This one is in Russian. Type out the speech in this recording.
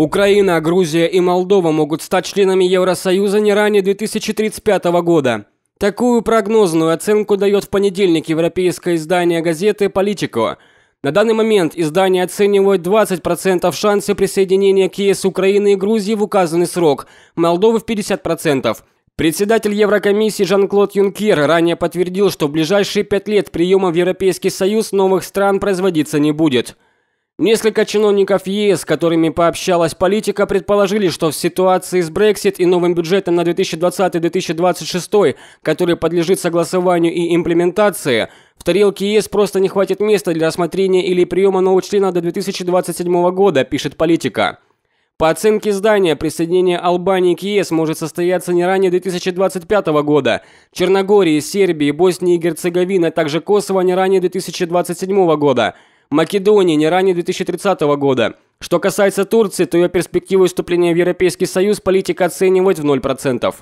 Украина, Грузия и Молдова могут стать членами Евросоюза не ранее 2035 года. Такую прогнозную оценку дает в понедельник европейское издание газеты «Политико». На данный момент издание оценивает 20% шансы присоединения к ЕС Украины и Грузии в указанный срок, Молдовы в 50%. Председатель Еврокомиссии Жан-Клод Юнкер ранее подтвердил, что в ближайшие пять лет приема в Европейский Союз новых стран производиться не будет. Несколько чиновников ЕС, с которыми пообщалась политика, предположили, что в ситуации с Brexit и новым бюджетом на 2020-2026, который подлежит согласованию и имплементации, в тарелке ЕС просто не хватит места для рассмотрения или приема нового члена до 2027 года, пишет политика. По оценке издания, присоединение Албании к ЕС может состояться не ранее 2025 года. Черногории, Сербии, Боснии и Герцеговины, а также Косово не ранее 2027 года – Македонии не ранее 2030 года. Что касается Турции, то ее перспективы вступления в Европейский Союз политика оценивает в 0%.